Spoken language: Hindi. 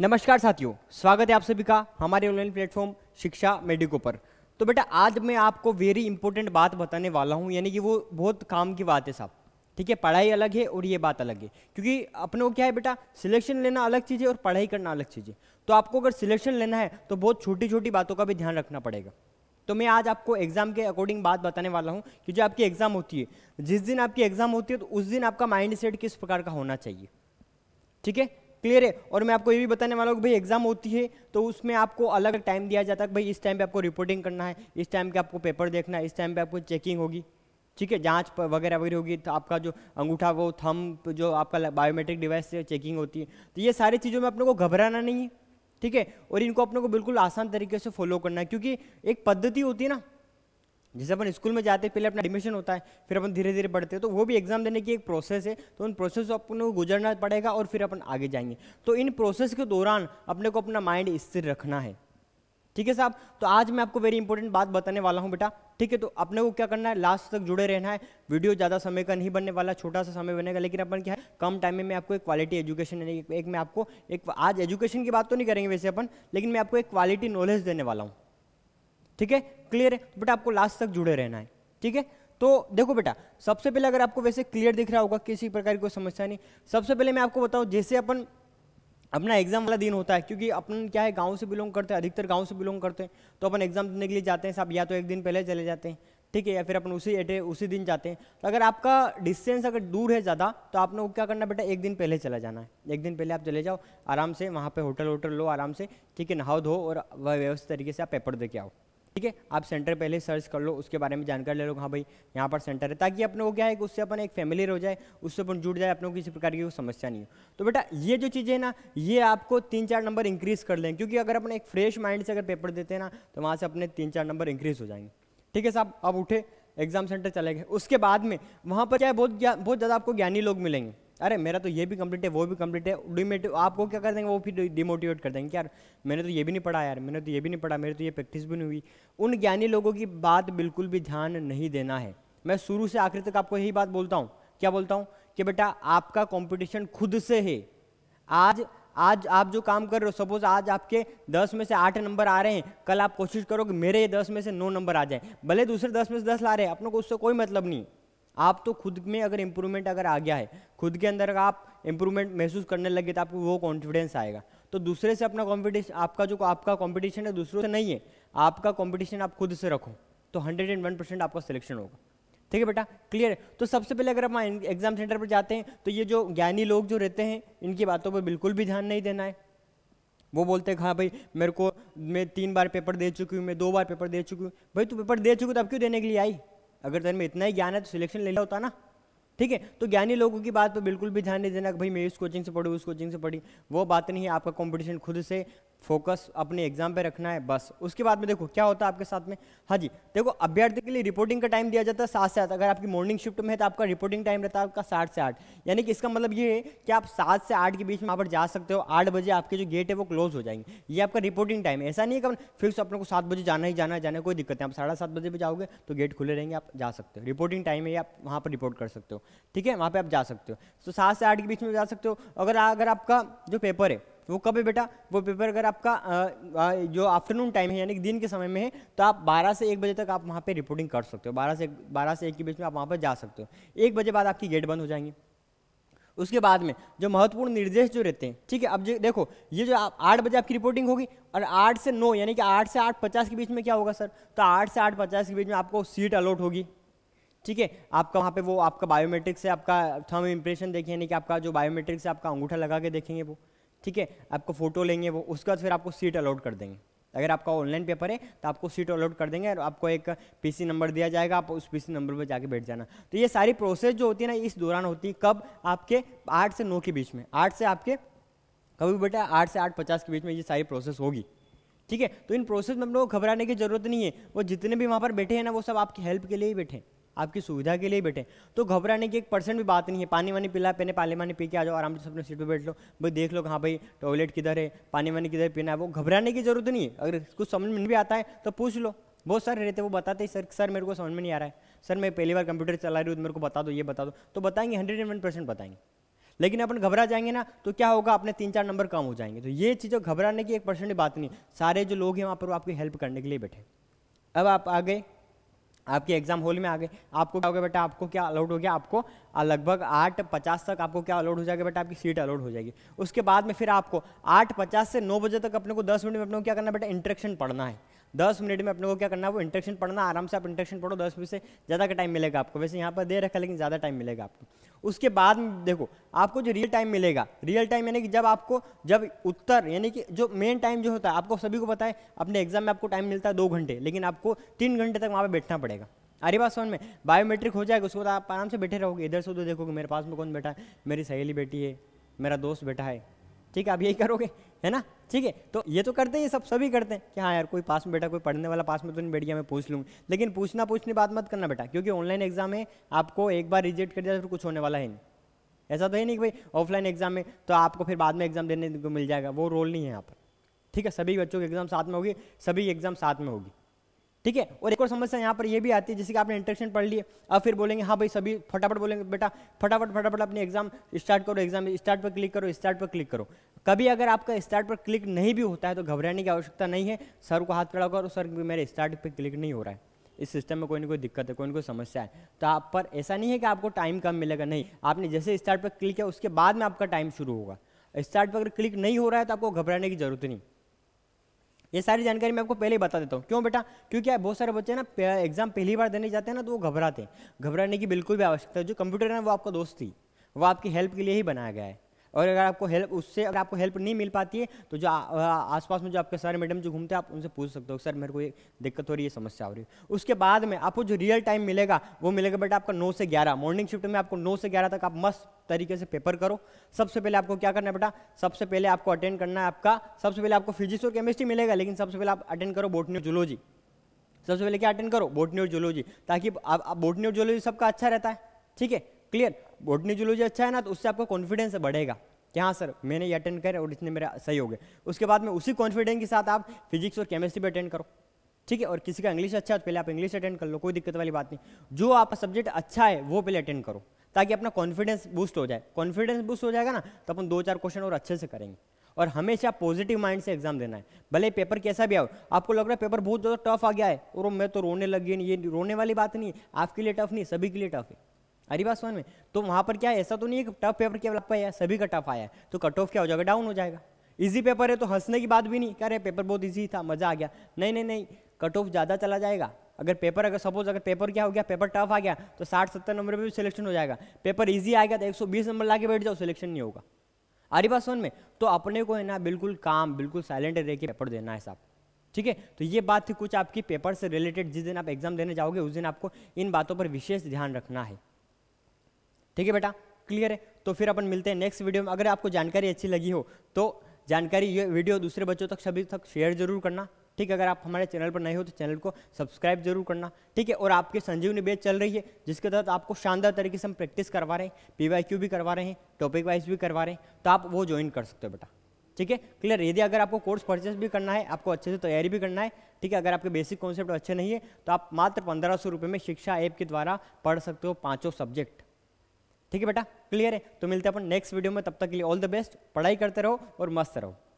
नमस्कार साथियों स्वागत है आप सभी का हमारे ऑनलाइन प्लेटफॉर्म शिक्षा मेडिको पर तो बेटा आज मैं आपको वेरी इंपॉर्टेंट बात बताने वाला हूँ यानी कि वो बहुत काम की बात है साहब ठीक है पढ़ाई अलग है और ये बात अलग है क्योंकि अपने क्या है बेटा सिलेक्शन लेना अलग चीज़ है और पढ़ाई करना अलग चीज़ है तो आपको अगर सिलेक्शन लेना है तो बहुत छोटी छोटी बातों का भी ध्यान रखना पड़ेगा तो मैं आज आपको एग्जाम के अकॉर्डिंग बात बताने वाला हूँ कि जो आपकी एग्जाम होती है जिस दिन आपकी एग्जाम होती है तो उस दिन आपका माइंड सेट किस प्रकार का होना चाहिए ठीक है क्लियर है और मैं आपको ये भी बताने वाला हूँ भाई एग्जाम होती है तो उसमें आपको अलग टाइम दिया जाता है भाई इस टाइम पे आपको रिपोर्टिंग करना है इस टाइम पे आपको पेपर देखना है इस टाइम पे आपको चेकिंग होगी ठीक है जांच वगैरह वगैरह होगी तो आपका जो अंगूठा वो थम जो आपका बायोमेट्रिक डिवाइस से चेकिंग होती है तो ये सारी चीज़ों में अपने को घबराना नहीं है ठीक है और इनको अपने को बिल्कुल आसान तरीके से फॉलो करना है क्योंकि एक पद्धति होती है ना जैसे अपन स्कूल में जाते हैं पहले अपना एडमिशन होता है फिर अपन धीरे धीरे बढ़ते हैं तो वो भी एग्जाम देने की एक प्रोसेस है तो उन प्रोसेस को अपने गुजरना पड़ेगा और फिर अपन आगे जाएंगे तो इन प्रोसेस के दौरान अपने को अपना माइंड स्थिर रखना है ठीक है साहब तो आज मैं आपको वेरी इंपॉर्टेंट बात बताने वाला हूँ बेटा ठीक है तो अपने को क्या करना है लास्ट तक जुड़े रहना है वीडियो ज़्यादा समय का नहीं बनने वाला छोटा सा समय बनेगा लेकिन अपन क्या है कम टाइम में मैं आपको एक क्वालिटी एजुकेशन एक मैं आपको एक आज एजुकेशन की बात तो नहीं करेंगे वैसे अपन लेकिन मैं आपको एक क्वालिटी नॉलेज देने वाला हूँ ठीक है क्लियर है बेटा आपको लास्ट तक जुड़े रहना है ठीक है तो देखो बेटा सबसे पहले अगर आपको वैसे क्लियर दिख रहा होगा किसी प्रकार की कोई समस्या नहीं सबसे पहले मैं आपको बताऊँ जैसे अपन अपना एग्जाम वाला दिन होता है क्योंकि अपन क्या है गांव से बिलोंग करते हैं अधिकतर गांव से बिलोंग करते हैं तो अपन एग्जाम देने के लिए जाते हैं साहब या तो एक दिन पहले चले जाते हैं ठीक है या फिर अपन उसी एटे उसी दिन जाते हैं तो अगर आपका डिस्टेंस अगर दूर है ज़्यादा तो आपने लोग क्या करना बेटा एक दिन पहले चला जाना है एक दिन पहले आप चले जाओ आराम से वहाँ पे होटल वोटल लो आराम से ठीक है नहाओ धो और व्यवस्थित तरीके से आप पेपर दे के आओ ठीक है आप सेंटर पहले सर्च कर लो उसके बारे में जानकारी ले लो हाँ भाई यहाँ पर सेंटर है ताकि अपने को क्या है उससे अपन एक फैमिलियर हो जाए उससे अपन जुड़ जाए अपने को किसी प्रकार की कोई समस्या नहीं हो तो बेटा ये जो चीज़ें ना ये आपको तीन चार नंबर इंक्रीज कर लें क्योंकि अगर अपने एक फ्रेश माइंड से अगर पेपर देते हैं ना तो वहाँ से अपने तीन चार नंबर इंक्रीज हो जाएंगे ठीक है साहब अब उठे एग्जाम सेंटर चले गए उसके बाद में वहाँ पर क्या है बहुत बहुत ज़्यादा आपको ज्ञानी लोग मिलेंगे अरे मेरा तो ये भी कम्प्लीट है वो भी कम्प्लीट है डिमोटिव आपको क्या कर देंगे वो फिर डिमोटिवेट कर देंगे यार मैंने तो ये भी नहीं पढ़ा यार मैंने तो ये भी नहीं पढ़ा मेरी तो ये प्रैक्टिस भी नहीं हुई उन ज्ञानी लोगों की बात बिल्कुल भी ध्यान नहीं देना है मैं शुरू से आखिर तक आपको यही बात बोलता हूँ क्या बोलता हूँ कि बेटा आपका कॉम्पिटिशन खुद से है आज आज आप जो काम कर रहे हो सपोज आज आपके दस में से आठ नंबर आ रहे हैं कल आप कोशिश करो कि मेरे दस में से नौ नंबर आ जाए भले दूसरे दस में से दस ला रहे हैं अपनों को उससे कोई मतलब नहीं आप तो खुद में अगर इम्प्रूवमेंट अगर आ गया है खुद के अंदर आप इम्प्रूवमेंट महसूस करने लगे तो आपको वो कॉन्फिडेंस आएगा तो दूसरे से अपना कॉम्पिटिशन आपका जो आपका कॉम्पिटिशन है दूसरों से नहीं है आपका कॉम्पिटिशन आप खुद से रखो तो हंड्रेड एंड वन परसेंट आपका सिलेक्शन होगा ठीक है बेटा क्लियर है तो सबसे पहले अगर आप एग्जाम सेंटर पर जाते हैं तो ये जो ज्ञानी लोग जो रहते हैं इनकी बातों पर बिल्कुल भी ध्यान नहीं देना है वो बोलते हैं हाँ भाई मेरे को मैं तीन बार पेपर दे चुकी हूँ मैं दो बार पेपर दे चुकी हूँ भाई तू पेपर दे चुकी तो अब क्यों देने के लिए आई अगर तेरे में इतना ही ज्ञान है तो सिलेक्शन ले लिया होता ना ठीक है तो ज्ञानी लोगों की बात पर बिल्कुल भी ध्यान नहीं देना कि भाई मैं इस कोचिंग से पढ़ी उस कोचिंग से पढ़ी वो बात नहीं है आपका कॉम्पिटिशन खुद से फोकस अपने एग्जाम पे रखना है बस उसके बाद में देखो क्या होता है आपके साथ में हाँ जी देखो अभ्यर्थी के लिए रिपोर्टिंग का टाइम दिया जाता है सात से आठ अगर आपकी मॉर्निंग शिफ्ट में है तो आपका रिपोर्टिंग टाइम रहता है आपका सात से आठ यानी कि इसका मतलब ये है कि आप सात से आठ के बीच में वहाँ पर जा सकते हो आठ बजे आपके जो गेट है वो क्लोज हो जाएंगे ये आपका रिपोर्टिंग टाइम है ऐसा नहीं है कि फिक्स अपने को सात बजे जाना ही जाना जाना कोई दिक्कत नहीं आप साढ़े सात बजे भी जाओगे तो गेट खुले रहेंगे आप जा सकते हो रिपोर्टिंग टाइम है आप वहाँ पर रिपोर्ट कर सकते हो ठीक है वहाँ पर आप जा सकते हो तो सात से आठ के बीच में जा सकते हो अगर अगर आपका जो पेपर है वो कब है बेटा वो पेपर अगर आपका जो आफ्टरनून टाइम है यानी कि दिन के समय में है तो आप बारह से एक बजे तक आप वहाँ पर रिपोर्टिंग कर सकते हो बारह से बारह से एक के बीच में आप वहाँ पर जा सकते हो एक बजे बाद आपकी गेट बंद हो जाएंगे उसके बाद में जो महत्वपूर्ण निर्देश जो रहते हैं ठीक है अब जो देखो ये जो आप आठ बजे आपकी रिपोर्टिंग होगी और आठ से नौ यानी कि आठ से आठ पचास के बीच में क्या होगा सर तो आठ से आठ पचास के बीच में आपको सीट अलॉट होगी ठीक है आपका वहाँ पे वो आपका बायोमेट्रिक से आपका थर्म इम्प्रेशन देखें यानी कि आपका जो बायोमेट्रिक से आपका अंगूठा लगा के देखेंगे वो ठीक है आपको फ़ोटो लेंगे वो उसके बाद फिर आपको सीट अलॉट कर देंगे अगर आपका ऑनलाइन पेपर है तो आपको सीट अलॉट कर देंगे और आपको एक पीसी नंबर दिया जाएगा आप उस पीसी नंबर पर जाके बैठ जाना तो ये सारी प्रोसेस जो होती है ना इस दौरान होती है कब आपके आठ से नौ के बीच में आठ से आपके कभी भी बेटा आठ से आठ पचास के बीच में ये सारी प्रोसेस होगी ठीक है तो इन प्रोसेस में हम लोग को घबराने की जरूरत नहीं है वो जितने भी वहाँ पर बैठे हैं ना वो सब आपकी हेल्प के लिए ही बैठे हैं आपकी सुविधा के लिए बैठे तो घबराने की एक परसेंट भी बात नहीं है पानी वानी पिला पहने पानी वानी पी के आ जाओ आराम से अपने सीट पर बैठ लो भाई देख लो हाँ भाई टॉयलेट किधर है पानी वानी किधर पीना है वो घबराने की जरूरत नहीं है अगर कुछ समझ में नहीं भी आता है तो पूछ लो बहुत सारे रहते वो बताते हैं सर सर मेरे को समझ में नहीं आ रहा है सर मैं पहली बार कंप्यूटर चला रही हूँ तो मेरे को बता दो ये बता दो तो बताएंगे हंड्रेड एंड वन परसेंट बताएंगे लेकिन अपन घबरा जाएंगे ना तो क्या होगा अपने तीन चार नंबर कम हो जाएंगे तो ये चीज़ें घबराने की एक परसेंट बात नहीं सारे जो लोग हैं वहाँ पर वो आपकी हेल्प करने के लिए बैठे अब आप आ गए आपके एग्जाम हॉल में आ गए आपको क्या हो गया बेटा आपको क्या अलाउड हो गया आपको लगभग आठ पचास तक आपको क्या अलाउड हो जाएगा बेटा आपकी सीट अलाउड हो जाएगी उसके बाद में फिर आपको आठ पचास से नौ बजे तक अपने को दस मिनट में अपने को क्या करना बेटा इंट्रेक्शन पढ़ना है दस मिनट में अपने को क्या करना है वो इंट्रेक्शन पढ़ना आराम से आप इंट्रेक्शन पढ़ो दस मिनट से ज़्यादा का टाइम मिलेगा आपको वैसे यहाँ पर दे रखा लेकिन ज़्यादा टाइम मिलेगा आपको उसके बाद देखो आपको जो रियल टाइम मिलेगा रियल टाइम यानी कि जब आपको जब उत्तर यानी कि जो मेन टाइम जो होता है आपको सभी को पता है अपने एग्जाम में आपको टाइम मिलता है दो घंटे लेकिन आपको तीन घंटे तक वहाँ पर बैठना पड़ेगा अरे बात समझ में बायोमेट्रिक हो जाएगा उसके बाद आप आराम से बैठे रहोगे इधर से उधर देखोगे मेरे पास में कौन बैठा है मेरी सहेली बैठी है मेरा दोस्त बैठा है ठीक है आप यही करोगे है ना ठीक है तो ये तो करते हैं ये सब सभी करते हैं कि हाँ यार कोई पास में बेटा कोई पढ़ने वाला पास में तो नहीं बैठ गया मैं पूछ लूँगी लेकिन पूछना पूछने बात मत करना बेटा क्योंकि ऑनलाइन एग्जाम है आपको एक बार रिजेक्ट कर दिया तो कुछ होने वाला है नहीं ऐसा तो है नहीं कि भाई ऑफलाइन एग्जाम में तो आपको फिर बाद में एग्जाम देने को मिल जाएगा वो रोल नहीं है यहाँ पर ठीक है सभी बच्चों के एग्जाम साथ में होगी सभी एग्जाम साथ में होगी ठीक है और एक और समस्या यहाँ पर ये भी आती है जैसे कि आपने इंट्रेक्शन पढ़ लिए अब फिर बोलेंगे हाँ भाई सभी फटाफट बोलेंगे बेटा फटाफट फटाफट अपनी एग्जाम स्टार्ट करो एग्जाम स्टार्ट पर क्लिक करो स्टार्ट पर क्लिक करो कभी अगर आपका स्टार्ट पर क्लिक नहीं भी होता है तो घबराने की आवश्यकता नहीं है सर को हाथ खड़ा करो सर मेरे स्टार्ट पर क्लिक नहीं हो रहा है इस सिस्टम में कोई ना कोई दिक्कत है कोई ना कोई समस्या है तो आप पर ऐसा नहीं है कि आपको टाइम कम मिलेगा नहीं आपने जैसे स्टार्ट पर क्लिक किया उसके बाद में आपका टाइम शुरू होगा स्टार्ट पर अगर क्लिक नहीं हो रहा है तो आपको घबराने की जरूरत नहीं ये सारी जानकारी मैं आपको पहले ही बता देता हूँ क्यों बेटा क्योंकि बहुत सारे बच्चे ना एग्जाम पहली बार देने जाते हैं ना तो वो घबराते हैं घबराने की बिल्कुल भी आवश्यकता है जो कंप्यूटर है ना वो आपका दोस्त थी वो आपकी हेल्प के लिए ही बनाया गया है और अगर आपको हेल्प उससे अगर आपको हेल्प नहीं मिल पाती है तो जो आसपास में जो आपके सर मैडम जो घूमते हैं आप उनसे पूछ सकते हो सर मेरे को ये दिक्कत हो रही है समस्या हो रही है उसके बाद में आपको जो रियल टाइम मिलेगा वो मिलेगा बेटा आपका नौ से ग्यारह मॉर्निंग शिफ्ट में आपको नौ से ग्यारह तक आप मस्त तरीके से पेपर करो सबसे पहले आपको क्या करना है बेटा सबसे पहले आपको अटेंड करना है आपका सबसे पहले आपको फिजिक्स और केमिस्ट्री मिलेगा लेकिन सबसे पहले आप अटेंड करो बोटनी और जूलॉजी सबसे पहले क्या अटेंड करो बोटनी और जूलॉजी ताकि बोटनी और जूलॉजी सबका अच्छा रहता है ठीक है क्लियर बॉटनी जूलॉजी अच्छा है ना तो उससे आपका कॉन्फिडेंस बढ़ेगा कि हाँ सर मैंने ये अटेंड करे और इसने मेरा सही हो गया उसके बाद में उसी कॉन्फिडेंस के साथ आप फिजिक्स और केमिस्ट्री भी अटेंड करो ठीक है और किसी का इंग्लिश अच्छा है तो पहले आप इंग्लिश अटेंड कर लो कोई दिक्कत वाली बात नहीं जो आपका सब्जेक्ट अच्छा है वो पहले अटेंड करो ताकि अपना कॉन्फिडेंस बूस्ट हो जाए कॉन्फिडेंस बूस्ट हो जाएगा ना तो अपन दो चार क्वेश्चन और अच्छे से करेंगे और हमेशा पॉजिटिव माइंड से एग्जाम देना है भले पेपर कैसा भी आओ आपको लग रहा है पेपर बहुत ज़्यादा टफ आ गया है और मैं तो रोने लगी नहीं ये रोने वाली बात नहीं है आपके लिए टफ नहीं सभी के लिए टफ है अरे बात समझ में तो वहाँ पर क्या है ऐसा तो नहीं है कि टफ पेपर केवल आपका आया सभी का टफ आया है तो कट ऑफ क्या हो जाएगा डाउन हो जाएगा इजी पेपर है तो हंसने की बात भी नहीं क्या रहे पेपर बहुत ईजी था मज़ा आ गया नहीं नहीं नहीं कट ऑफ ज़्यादा चला जाएगा अगर पेपर अगर सपोज अगर पेपर क्या हो गया पेपर टफ आ गया तो साठ सत्तर नंबर पर भी सिलेक्शन हो जाएगा पेपर ईजी आ गया तो एक सौ बीस नंबर ला के बैठ जाओ सिलेक्शन नहीं होगा अरे बात समझ में तो अपने को है ना बिल्कुल काम बिल्कुल साइलेंट रह के पेपर देना है साहब ठीक है तो ये बात थी कुछ आपकी पेपर से रिलेटेड जिस दिन आप एग्जाम देने जाओगे उस दिन आपको इन बातों पर विशेष ध्यान रखना है ठीक है बेटा क्लियर है तो फिर अपन मिलते हैं नेक्स्ट वीडियो में अगर आपको जानकारी अच्छी लगी हो तो जानकारी ये वीडियो दूसरे बच्चों तक सभी तक शेयर जरूर करना ठीक है अगर आप हमारे चैनल पर नए हो तो चैनल को सब्सक्राइब जरूर करना ठीक है और आपके संजीवनी बेच चल रही है जिसके तहत आपको शानदार तरीके से हम प्रैक्टिस करवा रहे हैं पी वाई क्यू भी करवा रहे हैं टॉपिक वाइज भी करवा रहे हैं तो आप वो ज्वाइन कर सकते हो बेटा ठीक है क्लियर यदि अगर आपको कोर्स परचेस भी करना है आपको अच्छे से तैयारी भी करना है ठीक है अगर आपके बेसिक कॉन्सेप्ट अच्छे नहीं है तो आप मात्र पंद्रह सौ रुपये में शिक्षा ऐप के द्वारा पढ़ सकते हो पाँचों सब्जेक्ट ठीक है बेटा क्लियर है तो मिलते हैं अपन नेक्स्ट वीडियो में तब तक के लिए ऑल द बेस्ट पढ़ाई करते रहो और मस्त रहो